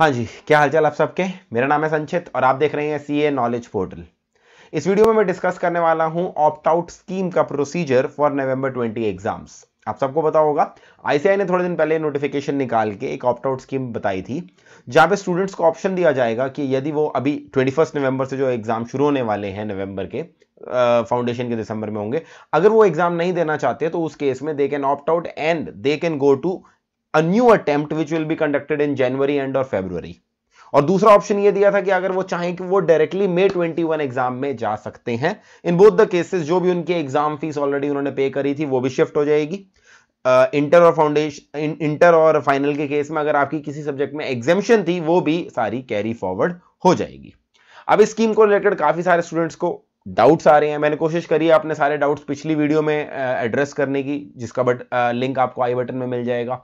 हाँ जी क्या हालचाल आप सबके मेरा नाम है संचित और आप देख रहे हैं सी ए नॉलेज पोर्टल इस वीडियो में मैं डिस्कस करने वाला हूं ऑप्ट आउट स्कीम का प्रोसीजर फॉर नवंबर 20 एग्जाम्स आप सबको पता होगा आईसीआई ने थोड़े दिन पहले नोटिफिकेशन निकाल के एक ऑप्ट आउट स्कीम बताई थी जहां पे स्टूडेंट्स को ऑप्शन दिया जाएगा कि यदि वो अभी ट्वेंटी नवंबर से जो एग्जाम शुरू होने वाले हैं नवंबर के फाउंडेशन uh, के दिसंबर में होंगे अगर वो एग्जाम नहीं देना चाहते तो उस केस में they can opt out and they can go to a new attempt which will be conducted in January and और फेब्रुवरी और दूसरा ऑप्शन ये दिया था कि अगर वो चाहें कि वो डायरेक्टली मे 21 एग्जाम में जा सकते हैं इन बोथ द केसेस जो भी उनकी एग्जाम फीस ऑलरेडी उन्होंने पे करी थी वो भी शिफ्ट हो जाएगी इंटर और फाउंडेशन इंटर और फाइनल के केस में अगर आपकी किसी सब्जेक्ट में एग्जामेशन थी वो भी सारी कैरी फॉरवर्ड हो जाएगी अब इस स्कीम को रिलेटेड काफी सारे स्टूडेंट्स को डाउट्स आ रहे हैं मैंने कोशिश करी है अपने सारे डाउट्स पिछली वीडियो में एड्रेस करने की जिसका बट लिंक आपको आई बटन में मिल जाएगा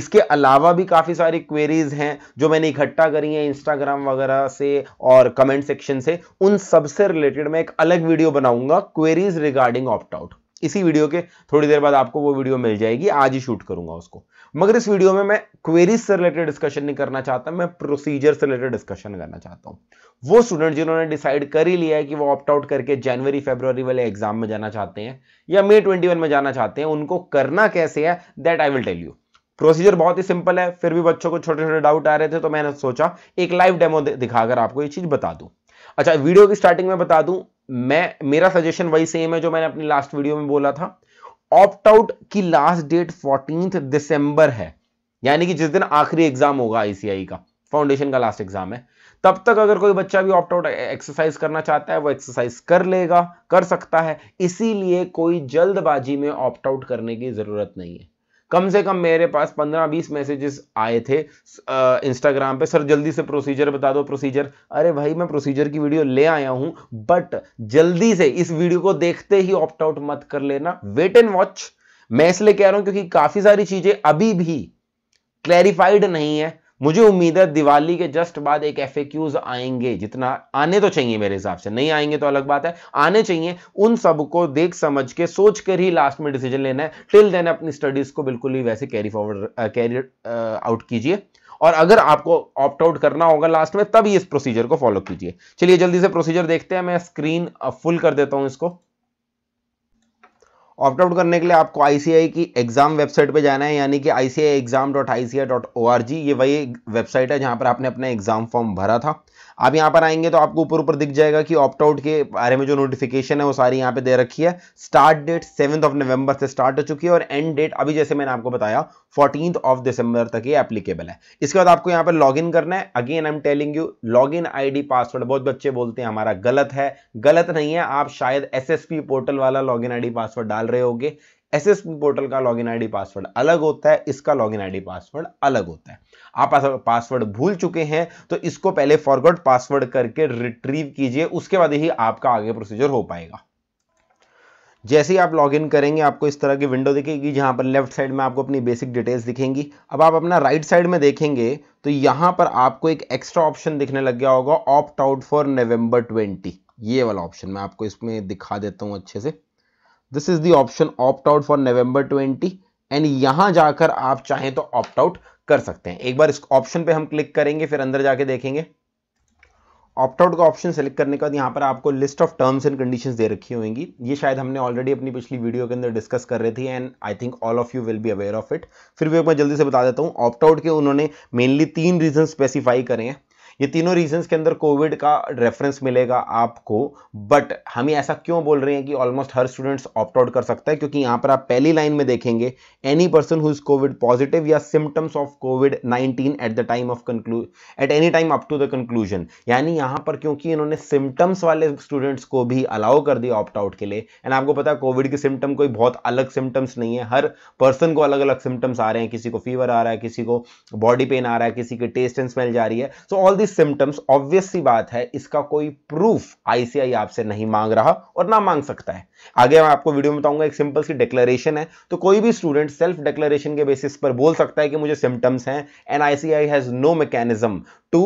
इसके अलावा भी काफ़ी सारी क्वेरीज हैं जो मैंने इकट्ठा करी हैं इंस्टाग्राम वगैरह से और कमेंट सेक्शन से उन सबसे रिलेटेड मैं एक अलग वीडियो बनाऊंगा क्वेरीज रिगार्डिंग ऑप्ट आउट इसी वीडियो के थोड़ी देर बाद आपको वो वीडियो मिल जाएगी आज ही शूट करूंगा उसको मगर इस वीडियो में मैं क्वेरीज से रिलेटेड डिस्कशन नहीं करना चाहता मैं प्रोसीजर से रिलेटेड डिस्कशन करना चाहता हूँ वो स्टूडेंट जिन्होंने डिसाइड कर ही लिया है कि वो ऑप्ट आउट करके जनवरी फेब्रवरी वाले एग्जाम में जाना चाहते हैं या मे ट्वेंटी में जाना चाहते हैं उनको करना कैसे है that I will tell you procedure बहुत ही सिंपल है फिर भी बच्चों को छोटे छोटे डाउट आ रहे थे तो मैंने सोचा एक लाइव डेमो दिखाकर आपको ये चीज बता दूं अच्छा वीडियो की स्टार्टिंग में बता दूं मैं मेरा सजेशन वही सेम है जो मैंने अपनी लास्ट वीडियो में बोला था ऑप्ट आउट की लास्ट डेट फोर्टीन दिसंबर है यानी कि जिस दिन आखिरी एग्जाम होगा आईसीआई का फाउंडेशन का लास्ट एग्जाम है तब तक अगर कोई बच्चा भी ऑप्ट आउट एक्सरसाइज करना चाहता है वो एक्सरसाइज कर लेगा कर सकता है इसीलिए कोई जल्दबाजी में ऑप्ट आउट करने की जरूरत नहीं है कम से कम मेरे पास 15-20 मैसेजेस आए थे इंस्टाग्राम पे सर जल्दी से प्रोसीजर बता दो प्रोसीजर अरे भाई मैं प्रोसीजर की वीडियो ले आया हूं बट जल्दी से इस वीडियो को देखते ही ऑप्ट आउट मत कर लेना वेट एंड वॉच मैं इसलिए कह रहा हूं क्योंकि काफी सारी चीजें अभी भी क्लैरिफाइड नहीं है मुझे उम्मीद है दिवाली के जस्ट बाद एक एफ आएंगे जितना आने तो चाहिए मेरे हिसाब से नहीं आएंगे तो अलग बात है आने चाहिए उन सबको देख समझ के सोच कर ही लास्ट में डिसीजन लेना है टिल देन अपनी स्टडीज को बिल्कुल ही वैसे कैरी फॉरवर्ड कैरी आउट कीजिए और अगर आपको ऑप्ट आउट करना होगा लास्ट में तभी इस प्रोसीजर को फॉलो कीजिए चलिए जल्दी से प्रोसीजर देखते हैं मैं स्क्रीन फुल कर देता हूं इसको ऑप्ट आउट करने के लिए आपको आईसीआई की एग्जाम वेबसाइट पे जाना है यानी कि ICAI exam dot I C I dot O R G ये वही वेबसाइट है जहां पर आपने अपना एग्जाम फॉर्म भरा था आप यहां पर आएंगे तो आपको ऊपर ऊपर दिख जाएगा कि ऑप्ट आउट के बारे में जो नोटिफिकेशन है वो सारी यहां पे दे रखी है start date seventh of November से स्टार्ट हो चुकी है और एंड डेट अभी जैसे मैंने आपको बताया फोर्टीन ऑफ दिसंबर तक ये एप्लीकेबल है इसके बाद आपको यहाँ पर लॉग इन करना है again I am telling you login I password बहुत बच्चे बोलते हैं हमारा गलत है गलत नहीं है आप शायद एस पोर्टल वाला लॉग इन आई पासवर्ड डाल रहे होगे एस पोर्टल का लॉगिन आईडी पासवर्ड अलग होता है इसका लॉगिन आईडी पासवर्ड अलग होता है आप पासवर्ड भूल चुके हैं तो इसको पहले फॉरवर्ड पासवर्ड करके रिट्रीव कीजिए उसके बाद ही आपका आगे प्रोसीजर हो पाएगा जैसे ही आप लॉगिन करेंगे आपको इस तरह की विंडो दिखेगी जहां पर लेफ्ट साइड में आपको अपनी बेसिक डिटेल्स दिखेंगी अब आप अपना राइट right साइड में देखेंगे तो यहां पर आपको एक एक्स्ट्रा ऑप्शन दिखने लग गया होगा ऑप्ट आउट फॉर नवंबर 20 ये वाला ऑप्शन मैं आपको इसमें दिखा देता हूं अच्छे से this is the option opt out for November 20 and यहां जाकर आप चाहें तो ऑप्ट आउट कर सकते हैं एक बार इस ऑप्शन पे हम क्लिक करेंगे फिर अंदर जाके देखेंगे ऑप्ट आउट का ऑप्शन सेलेक्ट करने के बाद यहां पर आपको list of terms and conditions दे रखी होंगी ये शायद हमने ऑलरेडी अपनी पिछली वीडियो के अंदर डिस्कस कर रहे थे and I think all of you will be aware of it फिर भी एक बार जल्दी से बता देता हूं ऑप्ट आउट के उन्होंने मेनली तीन रीजन स्पेसिफाई करे हैं ये तीनों रीजंस के अंदर कोविड का रेफरेंस मिलेगा आपको बट हम ऐसा क्यों बोल रहे हैं कि ऑलमोस्ट हर स्टूडेंट्स ऑप्ट आउट कर सकता है क्योंकि यहाँ पर आप पहली लाइन में देखेंगे any person who is covid positive या symptoms of covid nineteen at the time of conclu at any time up to the conclusion यानी यहाँ पर क्योंकि इन्होंने सिम्टम्स वाले स्टूडेंट्स को भी अलाउ कर दिया ऑप्ट आउट के लिए एंड आपको पता है कोविड के सिम्टम कोई बहुत अलग सिम्टम्स नहीं है हर पर्सन को अलग अलग सिम्टम्स आ रहे हैं किसी को फीवर आ रहा है किसी को बॉडी पेन आ रहा है किसी की टेस्ट एंड स्मेल जा रही है so all this symptoms obvious सी बात है इसका कोई प्रूफ आईसीआई आपसे नहीं मांग रहा और ना मांग सकता है आगे मैं आपको वीडियो में बताऊंगा एक सिंपल सी डिक्लेरेशन है तो कोई भी स्टूडेंट सेल्फ डिक्लेरेशन के बेसिस पर बोल सकता है कि मुझे सिम्टम्स हैं and ICAI has no mechanism to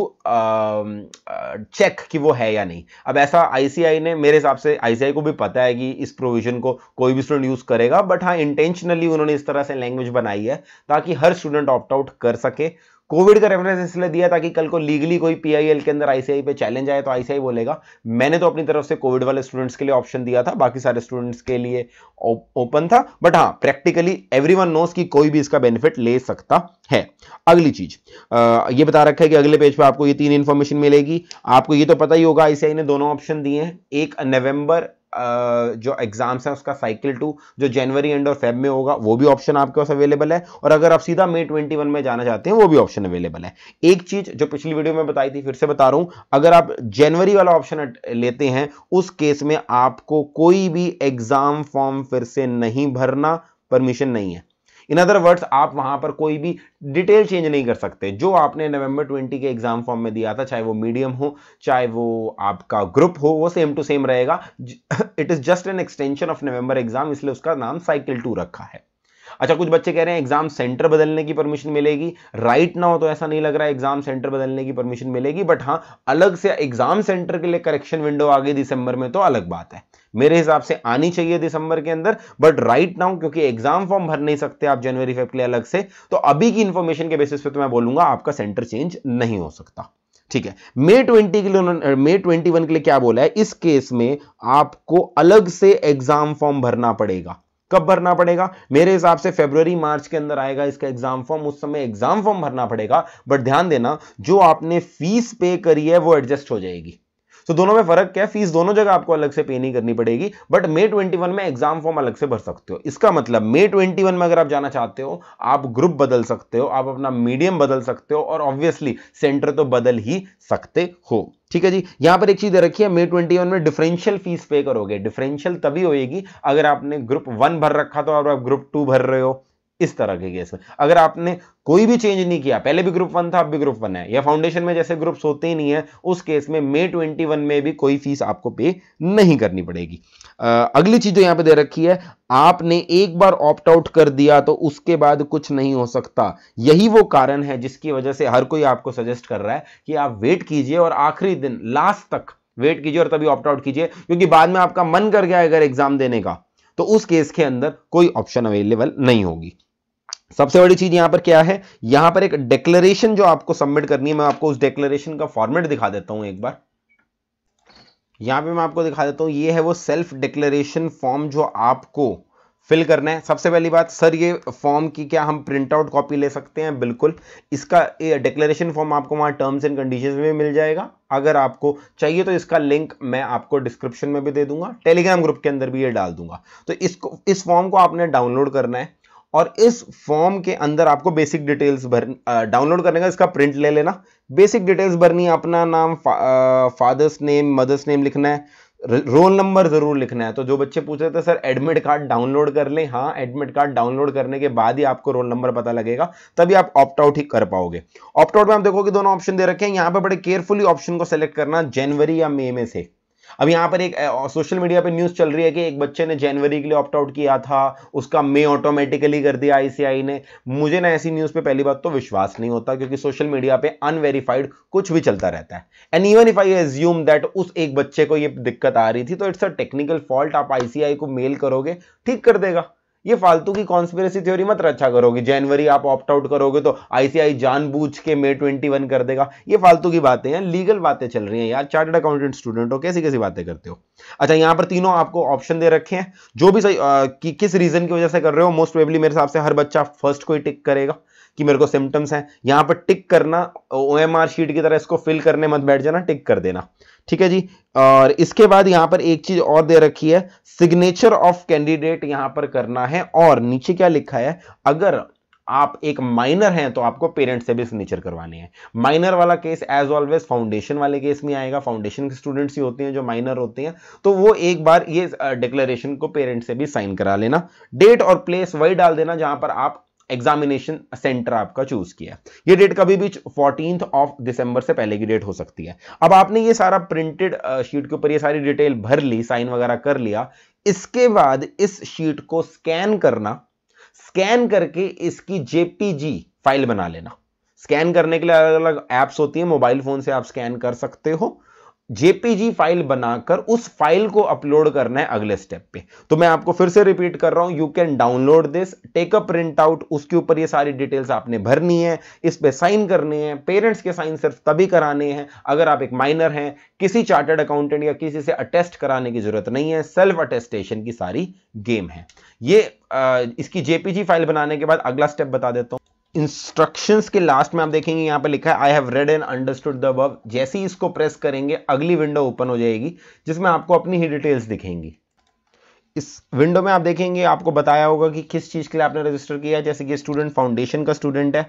check कि वो है या नहीं अब ऐसा आईसीआई ने मेरे हिसाब से आईसीआई को भी पता है कि इस प्रोविजन को कोई भी स्टूडेंट यूज करेगा बट हाँ इंटेंशनली उन्होंने इस तरह से लैंग्वेज बनाई है ताकि हर स्टूडेंट ऑप्ट आउट कर सके कोविड का रेफरेंस इसलिए दिया ताकि कल को लीगली कोई पीआईएल के अंदर आईसीआई पे चैलेंज आए तो आईसीआई बोलेगा मैंने तो अपनी तरफ से कोविड वाले स्टूडेंट्स के लिए ऑप्शन दिया था बाकी सारे स्टूडेंट्स के लिए ओपन था बट हाँ प्रैक्टिकली एवरी वन नोस की कोई भी इसका बेनिफिट ले सकता है अगली चीज ये बता रखा है कि अगले पेज पे आपको ये तीन इन्फॉर्मेशन मिलेगी आपको ये तो पता ही होगा आईसीआई ने दोनों ऑप्शन दिए हैं एक नवंबर जो एग्जाम्स है उसका साइकिल टू जो जनवरी एंड और फेब में होगा वो भी ऑप्शन आपके पास अवेलेबल है और अगर आप सीधा मे ट्वेंटी वन में जाना चाहते हैं वो भी ऑप्शन अवेलेबल है एक चीज जो पिछली वीडियो में बताई थी फिर से बता रहा हूं अगर आप जनवरी वाला ऑप्शन लेते हैं उस केस में आपको कोई भी एग्जाम फॉर्म फिर से नहीं भरना परमिशन नहीं है इन अदर वर्ड्स आप वहां पर कोई भी डिटेल चेंज नहीं कर सकते जो आपने नवंबर 20 के एग्जाम फॉर्म में दिया था चाहे वो मीडियम हो चाहे वो आपका ग्रुप हो वो सेम टू सेम रहेगा it is just an extension of November exam इसलिए उसका नाम साइकिल टू रखा है अच्छा कुछ बच्चे कह रहे हैं एग्जाम सेंटर बदलने की परमिशन मिलेगी राइट ना हो तो ऐसा नहीं लग रहा है एग्जाम सेंटर बदलने की परमिशन मिलेगी बट हाँ अलग से एग्जाम सेंटर के लिए करेक्शन विंडो आ गई दिसंबर में तो अलग बात है मेरे हिसाब से आनी चाहिए दिसंबर के अंदर बट राइट नाउ क्योंकि एग्जाम फॉर्म भर नहीं सकते आप जनवरी फेब के लिए अलग से तो अभी की इंफॉर्मेशन के बेसिस पे तो मैं बोलूंगा आपका सेंटर चेंज नहीं हो सकता ठीक है मे ट्वेंटी के लिए मे ट्वेंटी वन के लिए क्या बोला है इस केस में आपको अलग से एग्जाम फॉर्म भरना पड़ेगा कब भरना पड़ेगा मेरे हिसाब से फेब्रवरी मार्च के अंदर आएगा इसका एग्जाम फॉर्म उस समय एग्जाम फॉर्म भरना पड़ेगा बट ध्यान देना जो आपने फीस पे करी है वो एडजस्ट हो जाएगी तो दोनों में फर्क क्या है फीस दोनों जगह आपको अलग से पे नहीं करनी पड़ेगी बट मे ट्वेंटी में एग्जाम फॉर्म अलग से भर सकते हो इसका मतलब मे ट्वेंटी में अगर आप जाना चाहते हो आप ग्रुप बदल सकते हो आप अपना मीडियम बदल सकते हो और ऑब्वियसली सेंटर तो बदल ही सकते हो ठीक है जी यहां पर एक चीज रखिए मे ट्वेंटी वन में डिफरेंशियल फीस पे करोगे डिफरेंशियल तभी होएगी अगर आपने ग्रुप वन भर रखा तो आप ग्रुप टू भर रहे हो इस तरह के केस में अगर आपने कोई भी चेंज नहीं किया पहले भी ग्रुप वन था अब भी ग्रुप वन है या फाउंडेशन में जैसे ग्रुप्स होते ही नहीं है उस केस में मे ट्वेंटी वन में भी कोई फीस आपको पे नहीं करनी पड़ेगी आ, अगली चीज जो यहां पे दे रखी है आपने एक बार ऑप्ट आउट कर दिया तो उसके बाद कुछ नहीं हो सकता यही वो कारण है जिसकी वजह से हर कोई आपको सजेस्ट कर रहा है कि आप वेट कीजिए और आखिरी दिन लास्ट तक वेट कीजिए और तभी ऑप्ट आउट कीजिए क्योंकि बाद में आपका मन कर गया अगर एग्जाम देने का तो उस केस के अंदर कोई ऑप्शन अवेलेबल नहीं होगी सबसे बड़ी चीज यहां पर क्या है यहां पर एक डेक्लेन जो आपको सबमिट करनी है मैं आपको उस डेक्लरेशन का फॉर्मेट दिखा देता हूं एक बार यहां पे मैं आपको दिखा देता हूं ये है वो सेल्फ डिक्लेरेशन फॉर्म जो आपको फिल करना है सबसे पहली बात सर ये फॉर्म की क्या हम प्रिंट आउट कॉपी ले सकते हैं बिल्कुल इसका डिक्लेरेशन फॉर्म आपको वहां टर्म्स एंड कंडीशंस में मिल जाएगा अगर आपको चाहिए तो इसका लिंक मैं आपको डिस्क्रिप्शन में भी दे दूंगा टेलीग्राम ग्रुप के अंदर भी ये डाल दूंगा तो इसको इस फॉर्म को आपने डाउनलोड करना है और इस फॉर्म के अंदर आपको बेसिक डिटेल्स भर डाउनलोड करने का इसका प्रिंट ले लेना बेसिक डिटेल्स भरनी है अपना नाम फा, फादर्स नेम मदर्स नेम लिखना है रोल नंबर ज़रूर लिखना है तो जो बच्चे पूछ रहे थे सर एडमिट कार्ड डाउनलोड कर लें हाँ एडमिट कार्ड डाउनलोड करने के बाद ही आपको रोल नंबर पता लगेगा तभी आप ऑप्ट आउट ही कर पाओगे ऑप्ट आउट में आप देखोगे दोनों ऑप्शन दे रखे हैं यहाँ पर बड़े केयरफुली ऑप्शन को सेलेक्ट करना जनवरी या मई में से अब यहाँ पर एक सोशल मीडिया पे न्यूज़ चल रही है कि एक बच्चे ने जनवरी के लिए ऑप्ट आउट किया था उसका मे ऑटोमेटिकली कर दिया आईसीआई ने मुझे ना ऐसी न्यूज़ पे पहली बात तो विश्वास नहीं होता क्योंकि सोशल मीडिया पे अनवेरीफाइड कुछ भी चलता रहता है and even if I assume that उस एक बच्चे को ये दिक्कत आ रही थी तो इट्स अ टेक्निकल फॉल्ट आप आईसीआई को मेल करोगे ठीक कर देगा ये फालतू की कॉन्स्पिरसी थ्योरी मत रक्षा करोगे जनवरी आप ऑप्ट आउट करोगे तो आईसीआई जानबूझ के मे 21 कर देगा ये फालतू की बातें हैं लीगल बातें चल रही हैं यार चार्टर्ड अकाउंटेंट स्टूडेंट हो कैसी कैसी बातें करते हो अच्छा यहाँ पर तीनों आपको ऑप्शन दे रखे हैं जो भी सही आ, कि, किस रीजन की वजह से कर रहे हो मोस्ट प्रोबेबली मेरे हिसाब से हर बच्चा फर्स्ट को टिक करेगा कि मेरे को सिम्टम्स हैं यहाँ पर टिक करना ओ शीट की तरह इसको फिल करने मत बैठ जाना टिक कर देना ठीक है जी और इसके बाद यहां पर एक चीज और दे रखी है सिग्नेचर ऑफ कैंडिडेट यहां पर करना है और नीचे क्या लिखा है अगर आप एक माइनर हैं तो आपको पेरेंट्स से भी सिग्नेचर करवाने हैं माइनर वाला केस एज ऑलवेज फाउंडेशन वाले केस में आएगा फाउंडेशन के स्टूडेंट्स ही होते हैं जो माइनर होते हैं तो वो एक बार ये डिक्लेरेशन को पेरेंट्स से भी साइन करा लेना डेट और प्लेस वही डाल देना जहां पर आप एग्जामिनेशन सेंटर आपका चूज किया ये डेट कभी भी फोर्टीन ऑफ दिसंबर से पहले की डेट हो सकती है अब आपने ये सारा प्रिंटेड शीट के ऊपर ये सारी डिटेल भर ली साइन वगैरह कर लिया इसके बाद इस शीट को स्कैन करना स्कैन करके इसकी जेपीजी फाइल बना लेना स्कैन करने के लिए अलग अलग ऐप्स होती है मोबाइल फोन से आप स्कैन कर सकते हो जेपीजी फाइल बनाकर उस फाइल को अपलोड करना है अगले स्टेप पे तो मैं आपको फिर से रिपीट कर रहा हूं you can download this take a print out उसके ऊपर ये सारी डिटेल्स आपने भरनी है इस पे साइन करने हैं पेरेंट्स के साइन सिर्फ तभी कराने हैं अगर आप एक माइनर हैं किसी चार्टर्ड अकाउंटेंट या किसी से अटेस्ट कराने की जरूरत नहीं है सेल्फ अटेस्टेशन की सारी गेम है ये आ, इसकी जेपीजी फाइल बनाने के बाद अगला स्टेप बता देता हूं इंस्ट्रक्शंस के लास्ट में आप देखेंगे यहां पे लिखा है I have read and understood the अब जैसे ही इसको प्रेस करेंगे अगली विंडो ओपन हो जाएगी जिसमें आपको अपनी ही डिटेल्स दिखेंगी इस विंडो में आप देखेंगे आपको बताया होगा कि किस चीज़ के लिए आपने रजिस्टर किया जैसे कि स्टूडेंट फाउंडेशन का स्टूडेंट है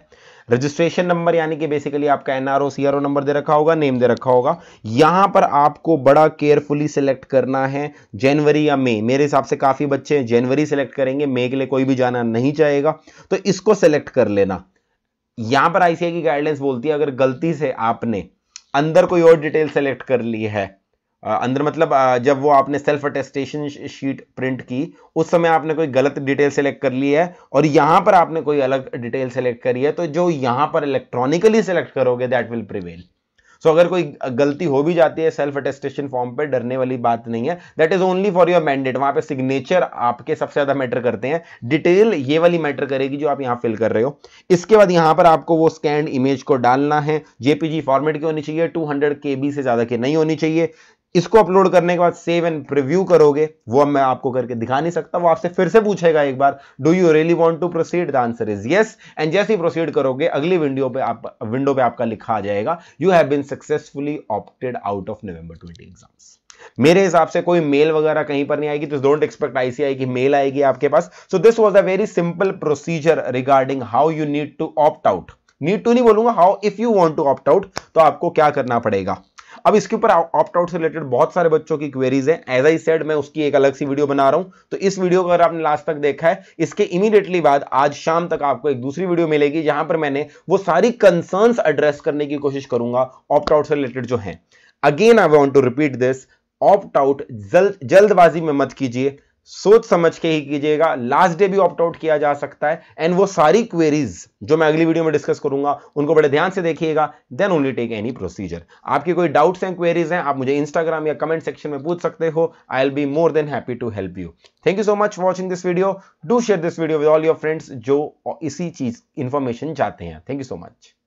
रजिस्ट्रेशन नंबर यानी कि बेसिकली आपका एनआरओ सीआरओ नंबर दे रखा होगा नेम दे रखा होगा यहां पर आपको बड़ा केयरफुली सिलेक्ट करना है जनवरी या मई मेरे हिसाब से काफी बच्चे जनवरी सिलेक्ट करेंगे मई के लिए कोई भी जाना नहीं चाहेगा तो इसको सेलेक्ट कर लेना यहां पर आईसीआई की गाइडलाइंस बोलती है अगर गलती से आपने अंदर कोई और डिटेल सेलेक्ट कर ली है अंदर मतलब जब वो आपने सेल्फ अटेस्टेशन शीट प्रिंट की उस समय आपने कोई गलत डिटेल सेलेक्ट कर ली है और यहाँ पर आपने कोई अलग डिटेल सेलेक्ट करी है तो जो यहाँ पर इलेक्ट्रॉनिकली सेलेक्ट करोगे दैट विल प्रिवेल सो अगर कोई गलती हो भी जाती है सेल्फ अटेस्टेशन फॉर्म पे डरने वाली बात नहीं है that is only for your mandate वहां पर सिग्नेचर आपके सबसे ज्यादा मैटर करते हैं डिटेल ये वाली मैटर करेगी जो आप यहाँ फिल कर रहे हो इसके बाद यहाँ पर आपको वो स्कैंड इमेज को डालना है जेपीजी फॉर्मेट की होनी चाहिए टू हंड्रेड से ज्यादा की नहीं होनी चाहिए इसको अपलोड करने के बाद सेव एंड प्रिव्यू करोगे वो अब मैं आपको करके दिखा नहीं सकता वो आपसे फिर से पूछेगा एक बार do you really want to proceed the answer is yes and जैसे ही प्रोसीड करोगे अगली विंडो पे आप विंडो पे आपका लिखा आ जाएगा you have been successfully opted out of November twenty exams मेरे हिसाब से कोई मेल वगैरह कहीं पर नहीं आएगी तो डोंट एक्सपेक्ट आईसीआई की मेल आएगी आपके पास so this was a very simple procedure regarding how you need to opt out need to नहीं बोलूंगा how if you want to opt out तो आपको क्या करना पड़ेगा अब इसके ऊपर ऑप्ट आउट से रिलेटेड बहुत सारे बच्चों की क्वेरीज है एज आई सेड मैं उसकी एक अलग सी वीडियो बना रहा हूं तो इस वीडियो को अगर आपने लास्ट तक देखा है इसके इमीडिएटली बाद आज शाम तक आपको एक दूसरी वीडियो मिलेगी जहां पर मैंने वो सारी कंसर्न एड्रेस करने की कोशिश करूंगा ऑप्ट आउट से रिलेटेड जो है again I want to repeat this opt out जल्दबाजी में मत कीजिए सोच समझ के ही कीजिएगा लास्ट डे भी ऑप्ट आउट किया जा सकता है एंड वो सारी क्वेरीज जो मैं अगली वीडियो में डिस्कस करूंगा उनको बड़े ध्यान से देखिएगा then only take any procedure आपकी कोई डाउट्स एंड क्वेरीज हैं आप मुझे इंस्टाग्राम या कमेंट सेक्शन में पूछ सकते हो I'll be more than happy to help you thank you so much watching this video do share this video with all your friends जो इसी चीज इंफॉर्मेशन चाहते हैं थैंक यू सो मच